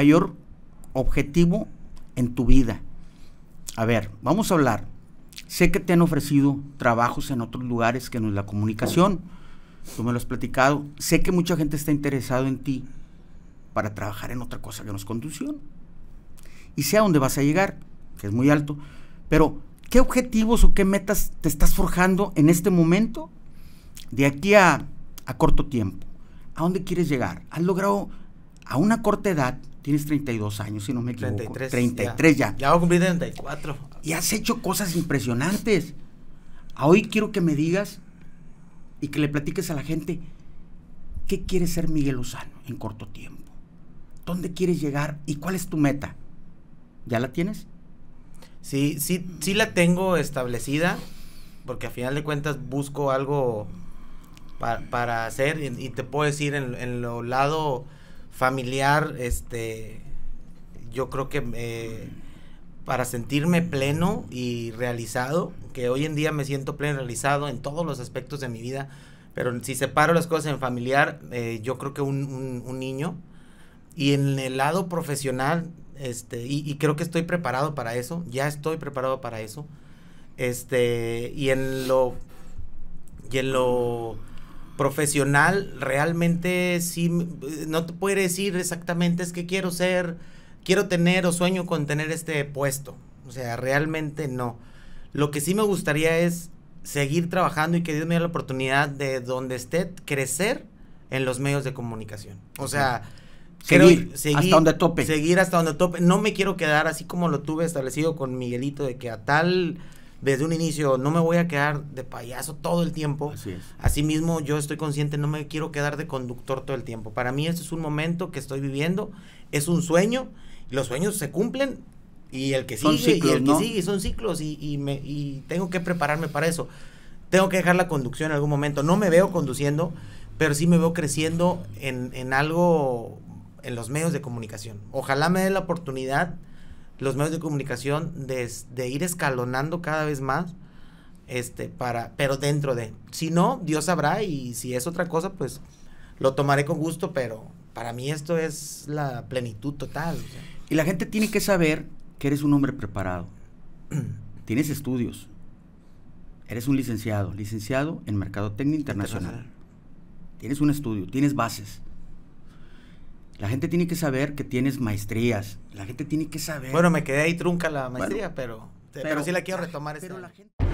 mayor objetivo en tu vida. A ver, vamos a hablar. Sé que te han ofrecido trabajos en otros lugares que no es la comunicación. Tú me lo has platicado. Sé que mucha gente está interesado en ti para trabajar en otra cosa que no es conducción. Y sé a dónde vas a llegar, que es muy alto. Pero, ¿qué objetivos o qué metas te estás forjando en este momento? De aquí a, a corto tiempo. ¿A dónde quieres llegar? ¿Has logrado a una corta edad Tienes 32 años, si no me equivoco. 33. 33 ya. Ya, ya voy a cumplir 34. Y has hecho cosas impresionantes. hoy quiero que me digas y que le platiques a la gente qué quiere ser Miguel Lozano en corto tiempo. ¿Dónde quieres llegar y cuál es tu meta? ¿Ya la tienes? Sí, sí, sí la tengo establecida, porque a final de cuentas busco algo para, hacer y, te puedo decir en, en lo lado familiar, este, yo creo que eh, para sentirme pleno y realizado, que hoy en día me siento pleno y realizado en todos los aspectos de mi vida, pero si separo las cosas en familiar, eh, yo creo que un, niño, y en el lado profesional, este, y, y, creo que estoy preparado para eso, ya estoy preparado para eso, este, y en lo, y en lo profesional, realmente sí, no te puede decir exactamente es que quiero ser, quiero tener o sueño con tener este puesto. O sea, realmente no. Lo que sí me gustaría es seguir trabajando y que Dios me dé la oportunidad de donde esté crecer en los medios de comunicación. O sea, seguir, seguir hasta donde tope. Seguir hasta donde tope. No me quiero quedar así como lo tuve establecido con Miguelito de que a tal desde un inicio, no me voy a quedar de payaso todo el tiempo. Así mismo yo estoy consciente, no me quiero quedar de conductor todo el tiempo. Para mí este es un momento que estoy viviendo, es un sueño, los sueños se cumplen y el que sigue y el que sigue son ciclos y, me, tengo que prepararme para eso. Tengo que dejar la conducción en algún momento. No me veo conduciendo, pero sí me veo creciendo en, en algo en los medios de comunicación. Ojalá me dé la oportunidad los medios de comunicación de, ir escalonando cada vez más este para pero dentro de si no Dios sabrá y si es otra cosa pues lo tomaré con gusto pero para mí esto es la plenitud total y la gente tiene que saber que eres un hombre preparado tienes estudios eres un licenciado licenciado en mercadotecnia Técnico internacional. tienes un estudio tienes bases la gente tiene que saber que tienes maestrías. La gente tiene que saber. Bueno, me quedé ahí trunca la maestría, pero, pero, sí la quiero retomar. Este